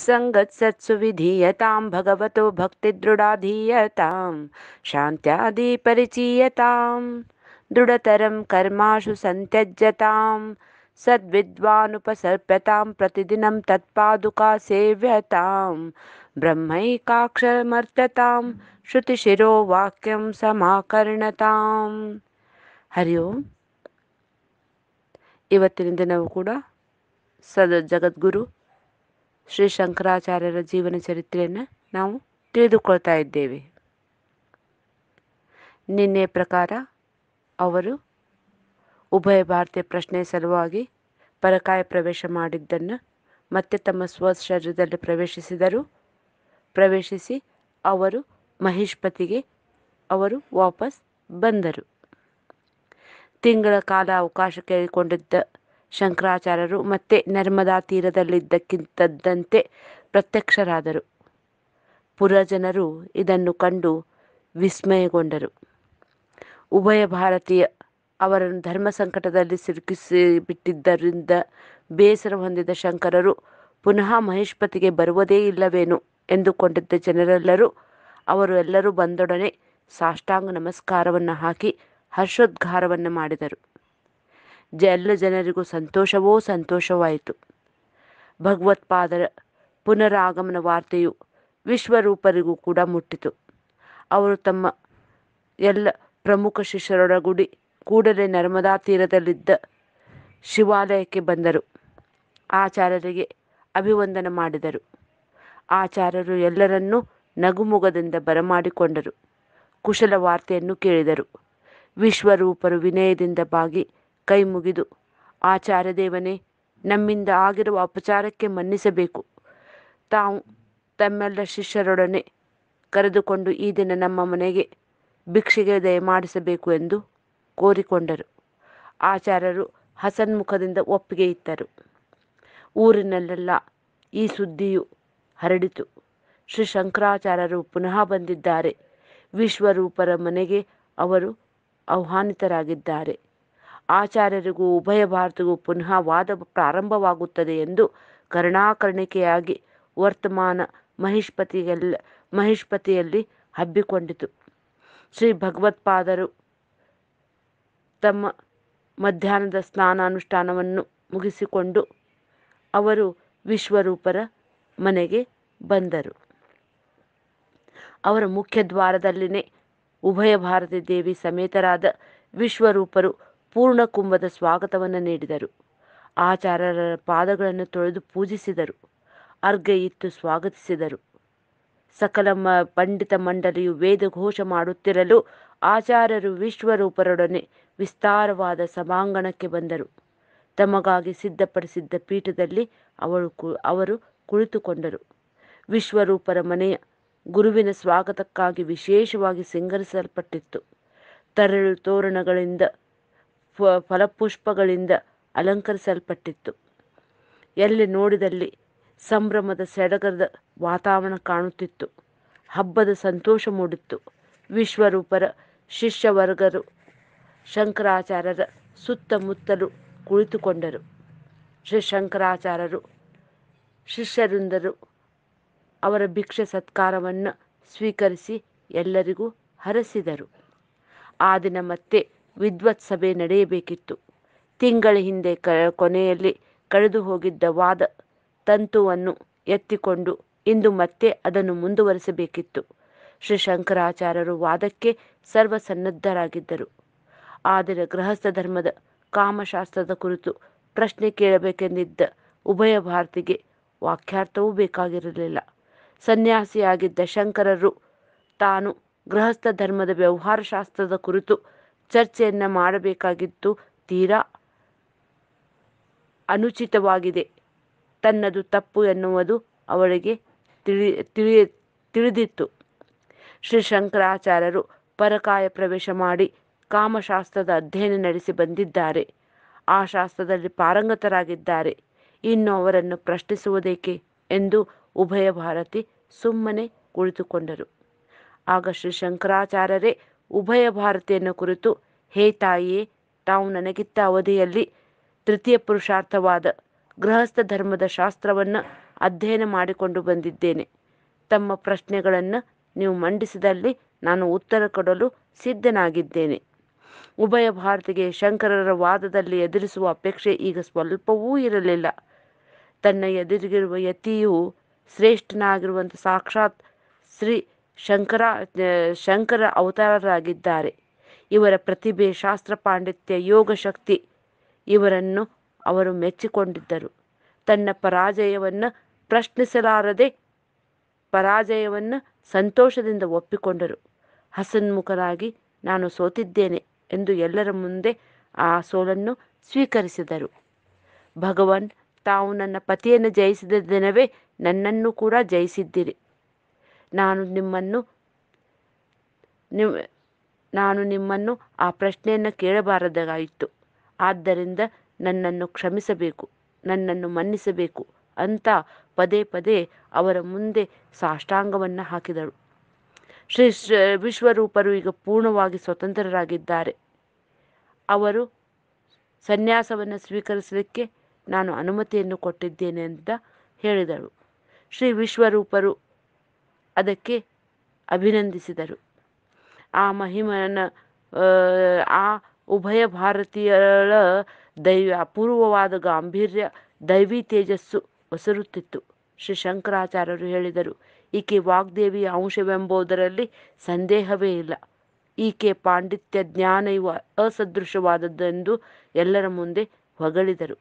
सङ्गत्सत्सु विधीयतां भगवतो भक्तिदृढाधीयतां शान्त्यादिपरिचीयतां दृढतरं कर्माशु सन्त्यज्यतां सद्विद्वानुपसर्प्यतां प्रतिदिनं तत्पादुका सेव्यतां ब्रह्मैकाक्षरमर्ततां श्रुतिशिरो वाक्यं समाकर्णतां ಹರಿ ಓಂ ಇವತ್ತಿನ ದಿನವೂ ಕೂಡ ಸದ ಜಗದ್ಗುರು ಶ್ರೀ ಶಂಕರಾಚಾರ್ಯರ ಜೀವನ ಚರಿತ್ರೆಯನ್ನು ನಾವು ತಿಳಿದುಕೊಳ್ತಾ ಇದ್ದೇವೆ ನಿನ್ನೆ ಪ್ರಕಾರ ಅವರು ಉಭಯ ಭಾರತೀಯ ಪ್ರಶ್ನೆ ಸಲುವಾಗಿ ಪರಕಾಯ ಪ್ರವೇಶ ಮಾಡಿದ್ದನ್ನು ಮತ್ತೆ ತಮ್ಮ ಶರೀರದಲ್ಲಿ ಪ್ರವೇಶಿಸಿದರು ಪ್ರವೇಶಿಸಿ ಅವರು ಮಹಿಷ್ಪತಿಗೆ ಅವರು ವಾಪಸ್ ಬಂದರು ತಿಂಗಳ ಕಾಲ ಅವಕಾಶ ಕೇಳಿಕೊಂಡಿದ್ದ ಶಂಕರಾಚಾರ್ಯರು ಮತ್ತೆ ನರ್ಮದಾ ತೀರದಲ್ಲಿದ್ದಕ್ಕಿಂತದ್ದಂತೆ ಪ್ರತ್ಯಕ್ಷರಾದರು ಪುರಜನರು ಇದನ್ನು ಕಂಡು ವಿಸ್ಮಯಗೊಂಡರು ಉಭಯ ಭಾರತೀಯ ಅವರನ್ನು ಧರ್ಮ ಸಂಕಟದಲ್ಲಿ ಸಿಲುಕಿಸಿಬಿಟ್ಟಿದ್ದರಿಂದ ಬೇಸರ ಹೊಂದಿದ ಶಂಕರರು ಪುನಃ ಮಹೇಶ್ಪತಿಗೆ ಬರುವುದೇ ಇಲ್ಲವೇನು ಎಂದುಕೊಂಡಿದ್ದ ಜನರೆಲ್ಲರೂ ಅವರು ಎಲ್ಲರೂ ಬಂದೊಡನೆ ಸಾಷ್ಟಾಂಗ ನಮಸ್ಕಾರವನ್ನು ಹಾಕಿ ಹರ್ಷೋದ್ಘಾರವನ್ನು ಮಾಡಿದರು ಜ ಎಲ್ಲ ಜನರಿಗೂ ಸಂತೋಷವೋ ಸಂತೋಷವಾಯಿತು ಭಗವತ್ಪಾದರ ಪುನರಾಗಮನ ವಾರ್ತೆಯು ವಿಶ್ವರೂಪರಿಗೂ ಕೂಡ ಮುಟ್ಟಿತು ಅವರು ತಮ್ಮ ಎಲ್ಲ ಪ್ರಮುಖ ಶಿಷ್ಯರೊಡಗೂಡಿ ಕೂಡಲೇ ನರ್ಮದಾ ತೀರದಲ್ಲಿದ್ದ ಶಿವಾಲಯಕ್ಕೆ ಬಂದರು ಆಚಾರ್ಯರಿಗೆ ಅಭಿವಂದನ ಮಾಡಿದರು ಆಚಾರ್ಯರು ಎಲ್ಲರನ್ನೂ ನಗುಮುಗದಿಂದ ಬರಮಾಡಿಕೊಂಡರು ಕುಶಲ ವಾರ್ತೆಯನ್ನು ಕೇಳಿದರು ವಿಶ್ವರೂಪರು ವಿನಯದಿಂದ ಬಾಗಿ ಕೈ ಮುಗಿದು ದೇವನೇ ನಮ್ಮಿಂದ ಆಗಿರುವ ಅಪಚಾರಕ್ಕೆ ಮನ್ನಿಸಬೇಕು ತಾವು ತಮ್ಮೆಲ್ಲ ಶಿಷ್ಯರೊಡನೆ ಕರೆದುಕೊಂಡು ಈ ದಿನ ನಮ್ಮ ಮನೆಗೆ ಭಿಕ್ಷೆಗೆ ದಯಮಾಡಿಸಬೇಕು ಎಂದು ಕೋರಿಕೊಂಡರು ಆಚಾರ್ಯರು ಹಸನ್ಮುಖದಿಂದ ಒಪ್ಪಿಗೆ ಇತ್ತರು ಊರಿನಲ್ಲೆಲ್ಲ ಈ ಸುದ್ದಿಯು ಹರಡಿತು ಶ್ರೀ ಶಂಕರಾಚಾರ್ಯರು ಪುನಃ ಬಂದಿದ್ದಾರೆ ವಿಶ್ವರೂಪರ ಮನೆಗೆ ಅವರು ಆಹ್ವಾನಿತರಾಗಿದ್ದಾರೆ ಆಚಾರ್ಯರಿಗೂ ಉಭಯ ಭಾರತಿಗೂ ಪುನಃ ವಾದ ಪ್ರಾರಂಭವಾಗುತ್ತದೆ ಎಂದು ಕರುಣಾಕರ್ಣಿಕೆಯಾಗಿ ವರ್ತಮಾನ ಮಹಿಷ್ಪತಿಯಲ್ಲ ಮಹಿಷ್ಪತಿಯಲ್ಲಿ ಹಬ್ಬಿಕೊಂಡಿತು ಶ್ರೀ ಭಗವತ್ಪಾದರು ತಮ್ಮ ಮಧ್ಯಾಹ್ನದ ಸ್ನಾನಾನುಷ್ಠಾನವನ್ನು ಮುಗಿಸಿಕೊಂಡು ಅವರು ವಿಶ್ವರೂಪರ ಮನೆಗೆ ಬಂದರು ಅವರ ಮುಖ್ಯ ದ್ವಾರದಲ್ಲಿನೇ ಉಭಯ ಭಾರತಿ ದೇವಿ ಸಮೇತರಾದ ವಿಶ್ವರೂಪರು ಪೂರ್ಣ ಕುಂಭದ ಸ್ವಾಗತವನ್ನು ನೀಡಿದರು ಆಚಾರ್ಯರ ಪಾದಗಳನ್ನು ತೊಳೆದು ಪೂಜಿಸಿದರು ಅರ್ಘ್ಯ ಇತ್ತು ಸ್ವಾಗತಿಸಿದರು ಸಕಲ ಮ ಪಂಡಿತ ಮಂಡಲಿಯು ವೇದ ಘೋಷ ಮಾಡುತ್ತಿರಲು ಆಚಾರ್ಯರು ವಿಶ್ವರೂಪರೊಡನೆ ವಿಸ್ತಾರವಾದ ಸಭಾಂಗಣಕ್ಕೆ ಬಂದರು ತಮಗಾಗಿ ಸಿದ್ಧಪಡಿಸಿದ್ದ ಪೀಠದಲ್ಲಿ ಅವಳು ಕು ಅವರು ಕುಳಿತುಕೊಂಡರು ವಿಶ್ವರೂಪರ ಮನೆಯ ಗುರುವಿನ ಸ್ವಾಗತಕ್ಕಾಗಿ ವಿಶೇಷವಾಗಿ ಸಿಂಗರಿಸಲ್ಪಟ್ಟಿತ್ತು ತರಳು ತೋರಣಗಳಿಂದ ಫಲಪುಷ್ಪಗಳಿಂದ ಅಲಂಕರಿಸಲ್ಪಟ್ಟಿತ್ತು ಎಲ್ಲಿ ನೋಡಿದಲ್ಲಿ ಸಂಭ್ರಮದ ಸಡಗರದ ವಾತಾವರಣ ಕಾಣುತ್ತಿತ್ತು ಹಬ್ಬದ ಸಂತೋಷ ಮೂಡಿತ್ತು ವಿಶ್ವರೂಪರ ಶಿಷ್ಯವರ್ಗರು ಶಂಕರಾಚಾರ್ಯರ ಸುತ್ತಮುತ್ತಲು ಕುಳಿತುಕೊಂಡರು ಶ್ರೀ ಶಂಕರಾಚಾರ್ಯರು ಶಿಷ್ಯರಿಂದರು ಅವರ ಭಿಕ್ಷೆ ಸತ್ಕಾರವನ್ನು ಸ್ವೀಕರಿಸಿ ಎಲ್ಲರಿಗೂ ಹರಸಿದರು ಆ ದಿನ ಮತ್ತೆ ವಿದ್ವತ್ ಸಭೆ ನಡೆಯಬೇಕಿತ್ತು ತಿಂಗಳ ಹಿಂದೆ ಕ ಕೊನೆಯಲ್ಲಿ ಕಳೆದು ಹೋಗಿದ್ದ ವಾದ ತಂತುವನ್ನು ಎತ್ತಿಕೊಂಡು ಇಂದು ಮತ್ತೆ ಅದನ್ನು ಮುಂದುವರಿಸಬೇಕಿತ್ತು ಶ್ರೀ ಶಂಕರಾಚಾರ್ಯರು ವಾದಕ್ಕೆ ಸರ್ವಸನ್ನದ್ಧರಾಗಿದ್ದರು ಆದರೆ ಗೃಹಸ್ಥ ಧರ್ಮದ ಕಾಮಶಾಸ್ತ್ರದ ಕುರಿತು ಪ್ರಶ್ನೆ ಕೇಳಬೇಕೆಂದಿದ್ದ ಉಭಯ ಭಾರತಿಗೆ ವಾಕ್ಯಾರ್ಥವೂ ಬೇಕಾಗಿರಲಿಲ್ಲ ಸನ್ಯಾಸಿಯಾಗಿದ್ದ ಶಂಕರರು ತಾನು ಗೃಹಸ್ಥ ಧರ್ಮದ ವ್ಯವಹಾರಶಾಸ್ತ್ರದ ಕುರಿತು ಚರ್ಚೆಯನ್ನು ಮಾಡಬೇಕಾಗಿದ್ದು ತೀರಾ ಅನುಚಿತವಾಗಿದೆ ತನ್ನದು ತಪ್ಪು ಎನ್ನುವುದು ಅವಳಿಗೆ ತಿಳಿ ತಿಳಿ ತಿಳಿದಿತ್ತು ಶ್ರೀ ಶಂಕರಾಚಾರ್ಯರು ಪರಕಾಯ ಪ್ರವೇಶ ಮಾಡಿ ಕಾಮಶಾಸ್ತ್ರದ ಅಧ್ಯಯನ ನಡೆಸಿ ಬಂದಿದ್ದಾರೆ ಆ ಶಾಸ್ತ್ರದಲ್ಲಿ ಪಾರಂಗತರಾಗಿದ್ದಾರೆ ಇನ್ನು ಅವರನ್ನು ಪ್ರಶ್ನಿಸುವುದೇಕೆ ಎಂದು ಉಭಯ ಭಾರತಿ ಸುಮ್ಮನೆ ಕುಳಿತುಕೊಂಡರು ಆಗ ಶ್ರೀ ಶಂಕರಾಚಾರ್ಯರೇ ಉಭಯ ಭಾರತಿಯನ್ನು ಕುರಿತು ಹೇ ತಾಯಿಯೇ ತಾವು ನನಗಿತ್ತ ಅವಧಿಯಲ್ಲಿ ತೃತೀಯ ಪುರುಷಾರ್ಥವಾದ ಗೃಹಸ್ಥ ಧರ್ಮದ ಶಾಸ್ತ್ರವನ್ನು ಅಧ್ಯಯನ ಮಾಡಿಕೊಂಡು ಬಂದಿದ್ದೇನೆ ತಮ್ಮ ಪ್ರಶ್ನೆಗಳನ್ನು ನೀವು ಮಂಡಿಸಿದಲ್ಲಿ ನಾನು ಉತ್ತರ ಕೊಡಲು ಸಿದ್ಧನಾಗಿದ್ದೇನೆ ಉಭಯ ಭಾರತಿಗೆ ಶಂಕರರ ವಾದದಲ್ಲಿ ಎದುರಿಸುವ ಅಪೇಕ್ಷೆ ಈಗ ಸ್ವಲ್ಪವೂ ಇರಲಿಲ್ಲ ತನ್ನ ಎದುರಿಗಿರುವ ಯತಿಯು ಶ್ರೇಷ್ಠನಾಗಿರುವಂಥ ಸಾಕ್ಷಾತ್ ಶ್ರೀ ಶಂಕರ ಶಂಕರ ಅವತಾರರಾಗಿದ್ದಾರೆ ಇವರ ಪ್ರತಿಭೆ ಶಾಸ್ತ್ರ ಪಾಂಡಿತ್ಯ ಯೋಗ ಶಕ್ತಿ ಇವರನ್ನು ಅವರು ಮೆಚ್ಚಿಕೊಂಡಿದ್ದರು ತನ್ನ ಪರಾಜಯವನ್ನು ಪ್ರಶ್ನಿಸಲಾರದೆ ಪರಾಜಯವನ್ನು ಸಂತೋಷದಿಂದ ಒಪ್ಪಿಕೊಂಡರು ಹಸನ್ಮುಖರಾಗಿ ನಾನು ಸೋತಿದ್ದೇನೆ ಎಂದು ಎಲ್ಲರ ಮುಂದೆ ಆ ಸೋಲನ್ನು ಸ್ವೀಕರಿಸಿದರು ಭಗವಾನ್ ತಾವು ನನ್ನ ಪತಿಯನ್ನು ಜಯಿಸಿದ ದಿನವೇ ನನ್ನನ್ನು ಕೂಡ ಜಯಿಸಿದ್ದೀರಿ ನಾನು ನಿಮ್ಮನ್ನು ನಿಮ್ ನಾನು ನಿಮ್ಮನ್ನು ಆ ಪ್ರಶ್ನೆಯನ್ನು ಕೇಳಬಾರದಾಯಿತು ಆದ್ದರಿಂದ ನನ್ನನ್ನು ಕ್ಷಮಿಸಬೇಕು ನನ್ನನ್ನು ಮನ್ನಿಸಬೇಕು ಅಂತ ಪದೇ ಪದೇ ಅವರ ಮುಂದೆ ಸಾಷ್ಟಾಂಗವನ್ನು ಹಾಕಿದಳು ಶ್ರೀ ವಿಶ್ವರೂಪರು ಈಗ ಪೂರ್ಣವಾಗಿ ಸ್ವತಂತ್ರರಾಗಿದ್ದಾರೆ ಅವರು ಸನ್ಯಾಸವನ್ನು ಸ್ವೀಕರಿಸಲಿಕ್ಕೆ ನಾನು ಅನುಮತಿಯನ್ನು ಕೊಟ್ಟಿದ್ದೇನೆ ಅಂತ ಹೇಳಿದಳು ಶ್ರೀ ವಿಶ್ವರೂಪರು ಅದಕ್ಕೆ ಅಭಿನಂದಿಸಿದರು ಆ ಮಹಿಮನ ಆ ಉಭಯ ಭಾರತೀಯರ ದೈವ ಅಪೂರ್ವವಾದ ಗಾಂಭೀರ್ಯ ದೈವಿ ತೇಜಸ್ಸು ಒಸರುತ್ತಿತ್ತು ಶ್ರೀ ಶಂಕರಾಚಾರ್ಯರು ಹೇಳಿದರು ಈಕೆ ವಾಗ್ದೇವಿಯ ಅಂಶವೆಂಬುದರಲ್ಲಿ ಸಂದೇಹವೇ ಇಲ್ಲ ಈಕೆ ಪಾಂಡಿತ್ಯ ಜ್ಞಾನ ಇವು ಅಸದೃಶವಾದದ್ದೆಂದು ಎಲ್ಲರ ಮುಂದೆ ಹೊಗಳಿದರು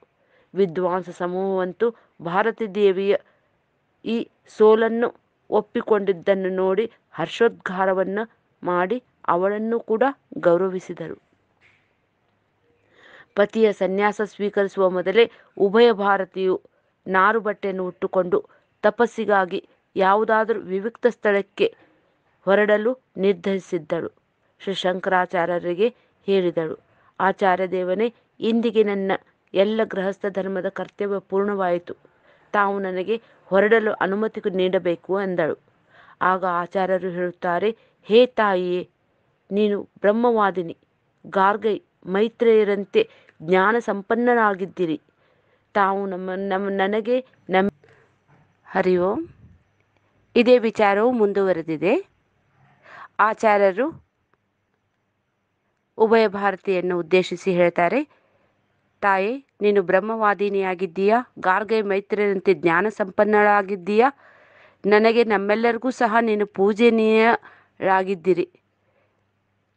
ವಿದ್ವಾಂಸ ಸಮೂಹವಂತೂ ಭಾರತೀ ದೇವಿಯ ಈ ಸೋಲನ್ನು ಒಪ್ಪಿಕೊಂಡಿದ್ದನ್ನು ನೋಡಿ ಹರ್ಷೋದ್ಗಾರವನ್ನು ಮಾಡಿ ಅವಳನ್ನು ಕೂಡ ಗೌರವಿಸಿದರು ಪತಿಯ ಸನ್ಯಾಸ ಸ್ವೀಕರಿಸುವ ಮೊದಲೇ ಉಭಯ ಭಾರತೀಯು ನಾರು ಬಟ್ಟೆಯನ್ನು ಉಟ್ಟುಕೊಂಡು ತಪಸ್ಸಿಗಾಗಿ ಯಾವುದಾದರೂ ವಿವಿಕ್ತ ಸ್ಥಳಕ್ಕೆ ಹೊರಡಲು ನಿರ್ಧರಿಸಿದ್ದಳು ಶ್ರೀ ಶಂಕರಾಚಾರ್ಯರಿಗೆ ಹೇಳಿದಳು ಆಚಾರ್ಯ ದೇವನೇ ಇಂದಿಗೆ ನನ್ನ ಎಲ್ಲ ಗೃಹಸ್ಥ ಧರ್ಮದ ಕರ್ತವ್ಯ ಪೂರ್ಣವಾಯಿತು ತಾವು ನನಗೆ ಹೊರಡಲು ಅನುಮತಿ ನೀಡಬೇಕು ಎಂದಳು ಆಗ ಆಚಾರ್ಯರು ಹೇಳುತ್ತಾರೆ ಹೇ ತಾಯಿಯೇ ನೀನು ಬ್ರಹ್ಮವಾದಿನಿ ಗಾರ್ಗೈ ಮೈತ್ರೇಯರಂತೆ ಜ್ಞಾನ ಸಂಪನ್ನರಾಗಿದ್ದೀರಿ ತಾವು ನಮ್ಮ ನಮ್ಮ ನನಗೆ ನಮ್ಮ ಹರಿ ಓಂ ಇದೇ ವಿಚಾರವು ಮುಂದುವರೆದಿದೆ ಆಚಾರ್ಯರು ಉಭಯ ಭಾರತೀಯನ್ನು ಉದ್ದೇಶಿಸಿ ಹೇಳ್ತಾರೆ ತಾಯಿ ನೀನು ಬ್ರಹ್ಮವಾದಿನಿಯಾಗಿದ್ದೀಯಾ ಗಾರ್ಗೆ ಮೈತ್ರಿಯಂತೆ ಜ್ಞಾನ ಸಂಪನ್ನಳಾಗಿದ್ದೀಯಾ ನನಗೆ ನಮ್ಮೆಲ್ಲರಿಗೂ ಸಹ ನೀನು ಪೂಜನೀಯರಾಗಿದ್ದೀರಿ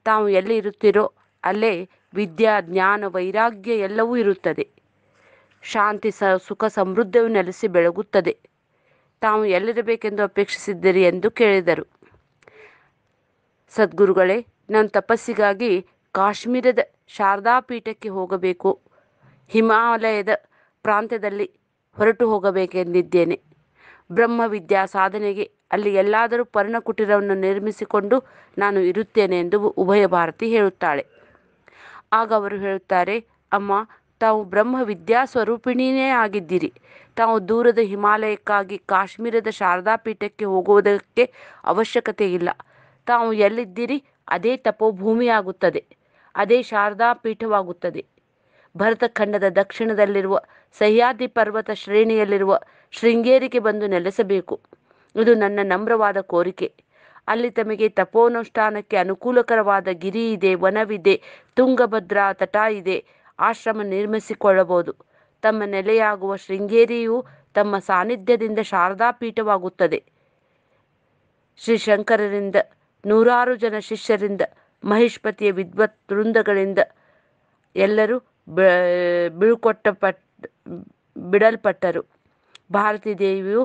ತಾವು ಎಲ್ಲಿ ಇರುತ್ತೀರೋ ಅಲ್ಲೇ ವಿದ್ಯಾ ಜ್ಞಾನ ವೈರಾಗ್ಯ ಎಲ್ಲವೂ ಇರುತ್ತದೆ ಶಾಂತಿ ಸ ಸುಖ ಸಮೃದ್ಧವು ನೆಲೆಸಿ ಬೆಳಗುತ್ತದೆ ತಾವು ಎಲ್ಲಿರಬೇಕೆಂದು ಅಪೇಕ್ಷಿಸಿದ್ದೀರಿ ಎಂದು ಕೇಳಿದರು ಸದ್ಗುರುಗಳೇ ನಾನು ತಪಸ್ಸಿಗಾಗಿ ಕಾಶ್ಮೀರದ ಶಾರದಾ ಪೀಠಕ್ಕೆ ಹೋಗಬೇಕು ಹಿಮಾಲಯದ ಪ್ರಾಂತ್ಯದಲ್ಲಿ ಹೊರಟು ಹೋಗಬೇಕೆಂದಿದ್ದೇನೆ ಬ್ರಹ್ಮವಿದ್ಯಾ ಸಾಧನೆಗೆ ಅಲ್ಲಿ ಎಲ್ಲಾದರೂ ಪರ್ಣಕುಟೀರವನ್ನು ನಿರ್ಮಿಸಿಕೊಂಡು ನಾನು ಇರುತ್ತೇನೆ ಎಂದು ಉಭಯ ಭಾರತಿ ಹೇಳುತ್ತಾಳೆ ಆಗ ಅವರು ಹೇಳುತ್ತಾರೆ ಅಮ್ಮ ತಾವು ಬ್ರಹ್ಮ ವಿದ್ಯಾ ಸ್ವರೂಪಿಣಿಯೇ ಆಗಿದ್ದೀರಿ ತಾವು ದೂರದ ಹಿಮಾಲಯಕ್ಕಾಗಿ ಕಾಶ್ಮೀರದ ಶಾರದಾ ಪೀಠಕ್ಕೆ ಹೋಗುವುದಕ್ಕೆ ಅವಶ್ಯಕತೆ ಇಲ್ಲ ತಾವು ಎಲ್ಲಿದ್ದೀರಿ ಅದೇ ತಪೋಭೂಮಿಯಾಗುತ್ತದೆ ಅದೇ ಶಾರದಾ ಪೀಠವಾಗುತ್ತದೆ ಭರತಖಂಡದ ದಕ್ಷಿಣದಲ್ಲಿರುವ ಸಹ್ಯಾದ್ರಿ ಪರ್ವತ ಶ್ರೇಣಿಯಲ್ಲಿರುವ ಶೃಂಗೇರಿಗೆ ಬಂದು ನೆಲೆಸಬೇಕು ಇದು ನನ್ನ ನಮ್ರವಾದ ಕೋರಿಕೆ ಅಲ್ಲಿ ತಮಗೆ ತಪೋನುಷ್ಠಾನಕ್ಕೆ ಅನುಕೂಲಕರವಾದ ಗಿರಿ ಇದೆ ವನವಿದೆ ತುಂಗಭದ್ರಾ ತಟ ಇದೆ ಆಶ್ರಮ ನಿರ್ಮಿಸಿಕೊಳ್ಳಬಹುದು ತಮ್ಮ ನೆಲೆಯಾಗುವ ಶೃಂಗೇರಿಯು ತಮ್ಮ ಸಾನ್ನಿಧ್ಯದಿಂದ ಶಾರದಾ ಪೀಠವಾಗುತ್ತದೆ ಶ್ರೀ ಶಂಕರರಿಂದ ನೂರಾರು ಜನ ಶಿಷ್ಯರಿಂದ ಮಹಿಷ್ಪತಿಯ ವಿದ್ವತ್ ವೃಂದಗಳಿಂದ ಎಲ್ಲರೂ ಬೀಳ್ಕೊಟ್ಟ ಪಟ್ ಬಿಡಲ್ಪಟ್ಟರು ಭಾರತೀ ದೇವಿಯು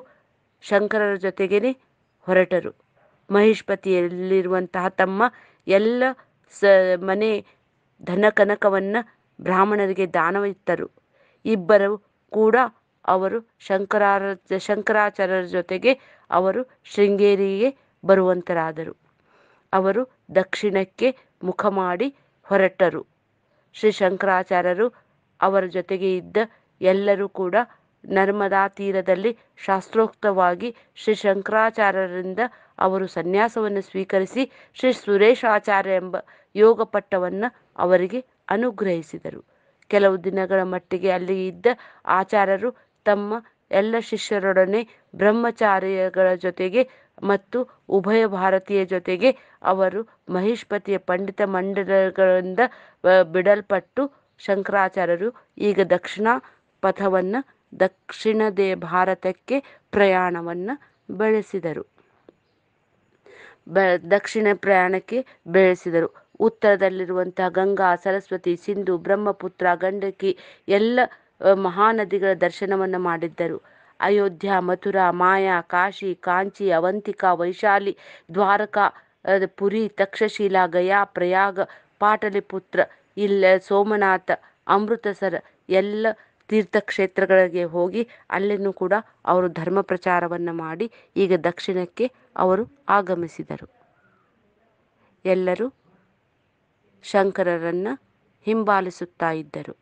ಶಂಕರರ ಜೊತೆಗೇನೆ ಹೊರಟರು ಮಹಿಷ್ಪತಿಯಲ್ಲಿರುವಂತಹ ತಮ್ಮ ಎಲ್ಲ ಸ ಮನೆ ಧನಕನಕವನ್ನು ಬ್ರಾಹ್ಮಣರಿಗೆ ದಾನವಿತ್ತರು ಇಬ್ಬರು ಕೂಡ ಅವರು ಶಂಕರಾರ ಶಂಕರಾಚಾರ್ಯರ ಜೊತೆಗೆ ಅವರು ಶೃಂಗೇರಿಗೆ ಬರುವಂತರಾದರು ಅವರು ದಕ್ಷಿಣಕ್ಕೆ ಮುಖ ಮಾಡಿ ಹೊರಟರು ಶ್ರೀ ಶಂಕರಾಚಾರ್ಯರು ಅವರ ಜೊತೆಗೆ ಇದ್ದ ಎಲ್ಲರೂ ಕೂಡ ನರ್ಮದಾ ತೀರದಲ್ಲಿ ಶಾಸ್ತ್ರೋಕ್ತವಾಗಿ ಶ್ರೀ ಶಂಕರಾಚಾರ್ಯರಿಂದ ಅವರು ಸನ್ಯಾಸವನ್ನು ಸ್ವೀಕರಿಸಿ ಶ್ರೀ ಸುರೇಶ್ ಆಚಾರ್ಯ ಎಂಬ ಯೋಗ ಪಟ್ಟವನ್ನು ಅವರಿಗೆ ಅನುಗ್ರಹಿಸಿದರು ಕೆಲವು ದಿನಗಳ ಮಟ್ಟಿಗೆ ಅಲ್ಲಿ ಇದ್ದ ಆಚಾರ್ಯರು ತಮ್ಮ ಎಲ್ಲ ಶಿಷ್ಯರೊಡನೆ ಬ್ರಹ್ಮಚಾರ್ಯಗಳ ಜೊತೆಗೆ ಮತ್ತು ಉಭಯ ಭಾರತೀಯ ಜೊತೆಗೆ ಅವರು ಮಹಿಷ್ಪತಿಯ ಪಂಡಿತ ಮಂಡಲಗಳಿಂದ ಬಿಡಲ್ಪಟ್ಟು ಶಂಕರಾಚಾರ್ಯರು ಈಗ ದಕ್ಷಿಣ ಪಥವನ್ನು ದಕ್ಷಿಣದೇ ಭಾರತಕ್ಕೆ ಪ್ರಯಾಣವನ್ನು ಬೆಳೆಸಿದರು ಬೆ ದಕ್ಷಿಣ ಪ್ರಯಾಣಕ್ಕೆ ಬೆಳೆಸಿದರು ಉತ್ತರದಲ್ಲಿರುವಂತಹ ಗಂಗಾ ಸರಸ್ವತಿ ಸಿಂಧು ಬ್ರಹ್ಮಪುತ್ರ ಗಂಡಕಿ ಎಲ್ಲ ಮಹಾನದಿಗಳ ದರ್ಶನವನ್ನು ಮಾಡಿದ್ದರು ಅಯೋಧ್ಯ ಮಥುರಾ ಮಾಯಾ ಕಾಶಿ ಕಾಂಚಿ ಅವಂತಿಕಾ ವೈಶಾಲಿ ದ್ವಾರಕಾ ಪುರಿ ತಕ್ಷಶಿಲಾ ಗಯಾ ಪ್ರಯಾಗ ಪಾಟಲಿಪುತ್ರ ಇಲ್ಲ ಸೋಮನಾಥ ಅಮೃತಸರ ಎಲ್ಲ ತೀರ್ಥಕ್ಷೇತ್ರಗಳಿಗೆ ಹೋಗಿ ಅಲ್ಲಿನೂ ಕೂಡ ಅವರು ಧರ್ಮ ಪ್ರಚಾರವನ್ನು ಮಾಡಿ ಈಗ ದಕ್ಷಿಣಕ್ಕೆ ಅವರು ಆಗಮಿಸಿದರು ಎಲ್ಲರೂ ಶಂಕರರನ್ನು ಹಿಂಬಾಲಿಸುತ್ತಾ ಇದ್ದರು